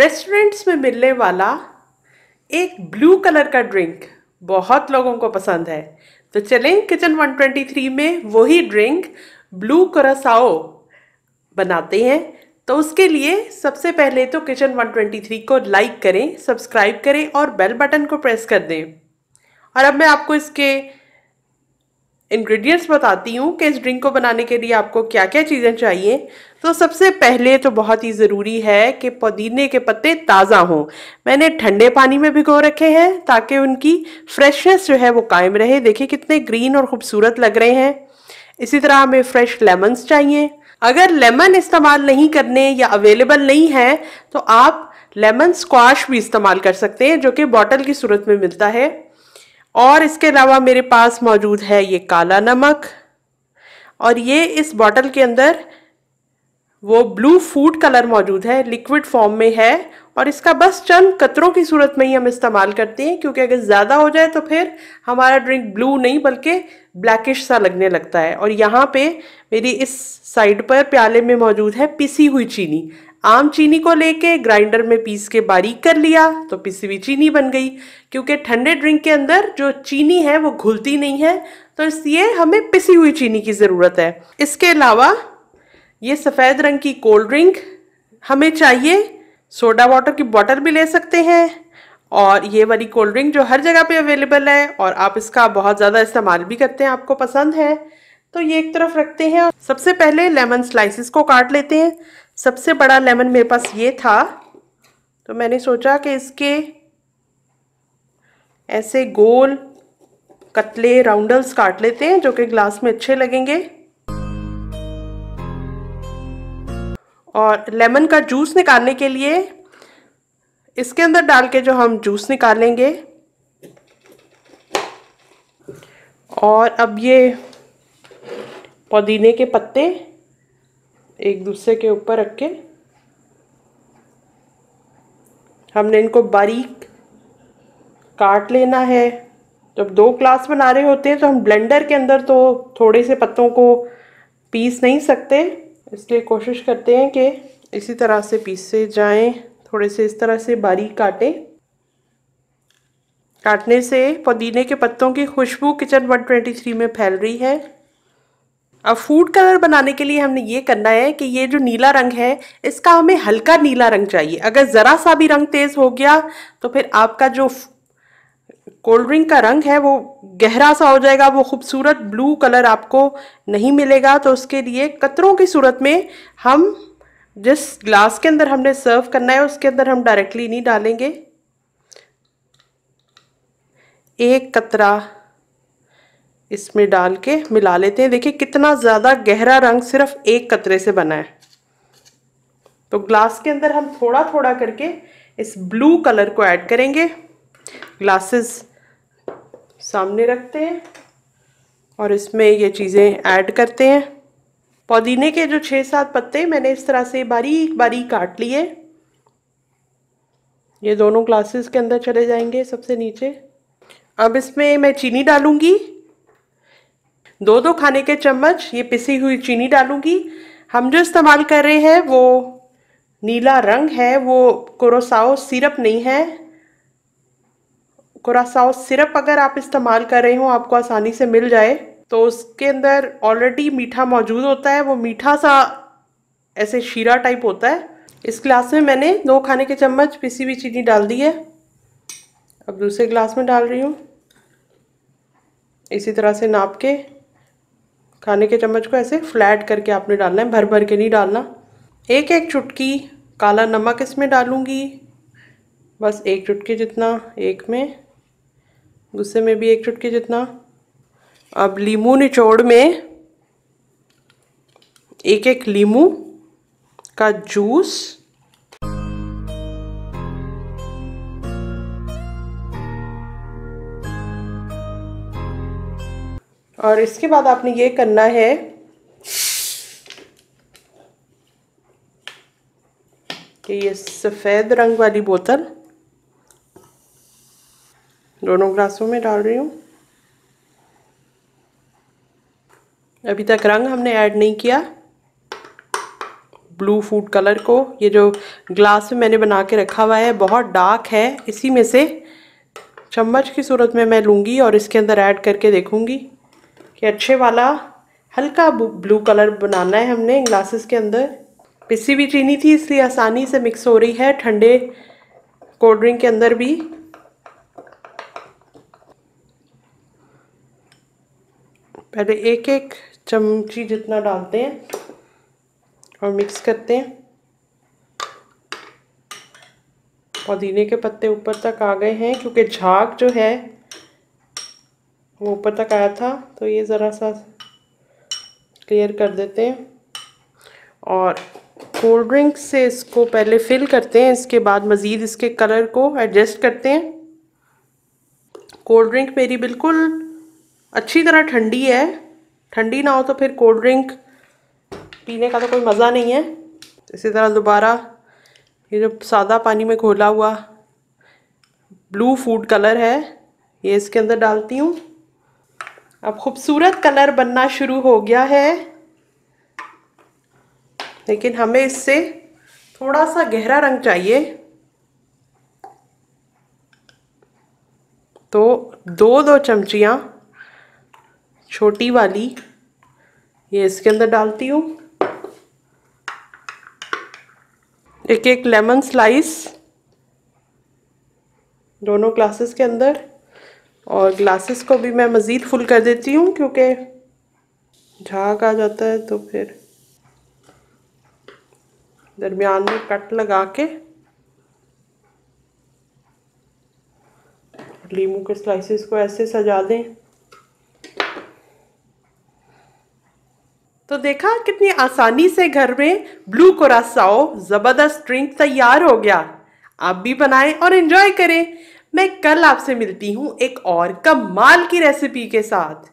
restaurants में मिलने वाला एक ब्लू कलर का ड्रिंक बहुत लोगों को पसंद है तो चलें किचन 123 में वही ड्रिंक ब्लू करसाओ बनाते हैं तो उसके लिए सबसे पहले तो किचन 123 को लाइक करें सब्सक्राइब करें और बेल बटन को प्रेस कर दें और अब मैं आपको इसके इंग्रेडिएंट्स बताती हूँ कि इस ड्रिंक को बनाने के लिए आपको क्या क्या चीज़ें चाहिए तो सबसे पहले तो बहुत ही ज़रूरी है कि पुदीने के पत्ते ताज़ा हों मैंने ठंडे पानी में भिगो रखे हैं ताकि उनकी फ्रेशनेस जो है वो कायम रहे देखिए कितने ग्रीन और ख़ूबसूरत लग रहे हैं इसी तरह हमें फ्रेश लेमन्स चाहिए अगर लेमन इस्तेमाल नहीं करने या अवेलेबल नहीं है तो आप लेमन स्क्वाश भी इस्तेमाल कर सकते हैं जो कि बॉटल की सूरत में मिलता है और इसके अलावा मेरे पास मौजूद है ये काला नमक और ये इस बॉटल के अंदर वो ब्लू फूड कलर मौजूद है लिक्विड फॉर्म में है और इसका बस चंद कतरों की सूरत में ही हम इस्तेमाल करते हैं क्योंकि अगर ज़्यादा हो जाए तो फिर हमारा ड्रिंक ब्लू नहीं बल्कि ब्लैकिश सा लगने लगता है और यहाँ पे मेरी इस साइड पर प्याले में मौजूद है पिसी हुई चीनी आम चीनी को लेके ग्राइंडर में पीस के बारीक कर लिया तो पिसी हुई चीनी बन गई क्योंकि ठंडे ड्रिंक के अंदर जो चीनी है वो घुलती नहीं है तो इसलिए हमें पिसी हुई चीनी की ज़रूरत है इसके अलावा ये सफ़ेद रंग की कोल्ड ड्रिंक हमें चाहिए सोडा वाटर की बॉटल भी ले सकते हैं और ये वाली कोल्ड ड्रिंक जो हर जगह पे अवेलेबल है और आप इसका बहुत ज़्यादा इस्तेमाल भी करते हैं आपको पसंद है तो ये एक तरफ रखते हैं और सबसे पहले लेमन स्लाइसिस को काट लेते हैं सबसे बड़ा लेमन मेरे पास ये था तो मैंने सोचा कि इसके ऐसे गोल कतले राउंडल्स काट लेते हैं जो कि ग्लास में अच्छे लगेंगे और लेमन का जूस निकालने के लिए इसके अंदर डाल के जो हम जूस निकालेंगे और अब ये पुदीने के पत्ते एक दूसरे के ऊपर रख के हमने इनको बारीक काट लेना है जब दो क्लास बना रहे होते हैं तो हम ब्लेंडर के अंदर तो थोड़े से पत्तों को पीस नहीं सकते इसलिए कोशिश करते हैं कि इसी तरह से पीसे जाएं थोड़े से इस तरह से बारीक काटें काटने से पुदीने के पत्तों की खुशबू किचन 123 में फैल रही है अब फूड कलर बनाने के लिए हमने ये करना है कि ये जो नीला रंग है इसका हमें हल्का नीला रंग चाहिए अगर ज़रा सा भी रंग तेज़ हो गया तो फिर आपका जो कोल्ड ड्रिंक का रंग है वो गहरा सा हो जाएगा वो खूबसूरत ब्लू कलर आपको नहीं मिलेगा तो उसके लिए कतरों की सूरत में हम जिस ग्लास के अंदर हमने सर्व करना है उसके अंदर हम डायरेक्टली नहीं डालेंगे एक कतरा इसमें डाल के मिला लेते हैं देखिए कितना ज़्यादा गहरा रंग सिर्फ एक कतरे से बना है तो ग्लास के अंदर हम थोड़ा थोड़ा करके इस ब्लू कलर को ऐड करेंगे ग्लासेस सामने रखते हैं और इसमें ये चीज़ें ऐड करते हैं पुदीने के जो छः सात पत्ते मैंने इस तरह से बारीक बारीक काट लिए ये दोनों ग्लासेस के अंदर चले जाएंगे सबसे नीचे अब इसमें मैं चीनी डालूंगी दो दो खाने के चम्मच ये पिसी हुई चीनी डालूंगी हम जो इस्तेमाल कर रहे हैं वो नीला रंग है वो कोरोसाओ सिरप नहीं है कोरासाओ सिरप अगर आप इस्तेमाल कर रहे हो आपको आसानी से मिल जाए तो उसके अंदर ऑलरेडी मीठा मौजूद होता है वो मीठा सा ऐसे शीरा टाइप होता है इस गिलास में मैंने दो खाने के चम्मच पिसी हुई चीनी डाल दी है अब दूसरे गिलास में डाल रही हूँ इसी तरह से नाप के खाने के चम्मच को ऐसे फ्लैट करके आपने डालना है भर भर के नहीं डालना एक एक चुटकी काला नमक इसमें डालूँगी बस एक चुटकी जितना एक में गुस्से में भी एक चुटकी जितना अब लीमू निचोड़ में एक एक लीमू का जूस और इसके बाद आपने ये करना है कि ये सफ़ेद रंग वाली बोतल दोनों ग्लासों में डाल रही हूँ अभी तक रंग हमने ऐड नहीं किया ब्लू फूड कलर को ये जो ग्लास में मैंने बना के रखा हुआ है बहुत डार्क है इसी में से चम्मच की सूरत में मैं लूँगी और इसके अंदर ऐड करके देखूँगी कि अच्छे वाला हल्का ब्लू कलर बनाना है हमने ग्लासेस के अंदर पिसी भी चीनी थी इसलिए आसानी से मिक्स हो रही है ठंडे कोल्ड ड्रिंक के अंदर भी पहले एक एक चमची जितना डालते हैं और मिक्स करते हैं पुदीने के पत्ते ऊपर तक आ गए हैं क्योंकि झाग जो है वो ऊपर तक आया था तो ये ज़रा सा क्लियर कर देते हैं और कोल्ड ड्रिंक से इसको पहले फिल करते हैं इसके बाद मज़ीद इसके कलर को एडजस्ट करते हैं कोल्ड ड्रिंक मेरी बिल्कुल अच्छी तरह ठंडी है ठंडी ना हो तो फिर कोल्ड ड्रिंक पीने का तो कोई मज़ा नहीं है इसी तरह दोबारा ये जो सादा पानी में घोला हुआ ब्लू फूड कलर है ये इसके अंदर डालती हूँ अब खूबसूरत कलर बनना शुरू हो गया है लेकिन हमें इससे थोड़ा सा गहरा रंग चाहिए तो दो दो चमचियाँ छोटी वाली ये इसके अंदर डालती हूँ एक एक लेमन स्लाइस दोनों ग्लासेस के अंदर और ग्लासेस को भी मैं मज़ीद फुल कर देती हूँ क्योंकि झाग आ जाता है तो फिर दरमियान में कट लगा के लीमू के स्लाइसेस को ऐसे सजा दें तो देखा कितनी आसानी से घर में ब्लू कोरासाओ ज़बरदस्त ड्रिंक तैयार हो गया आप भी बनाएं और इन्जॉय करें मैं कल आपसे मिलती हूँ एक और कमाल की रेसिपी के साथ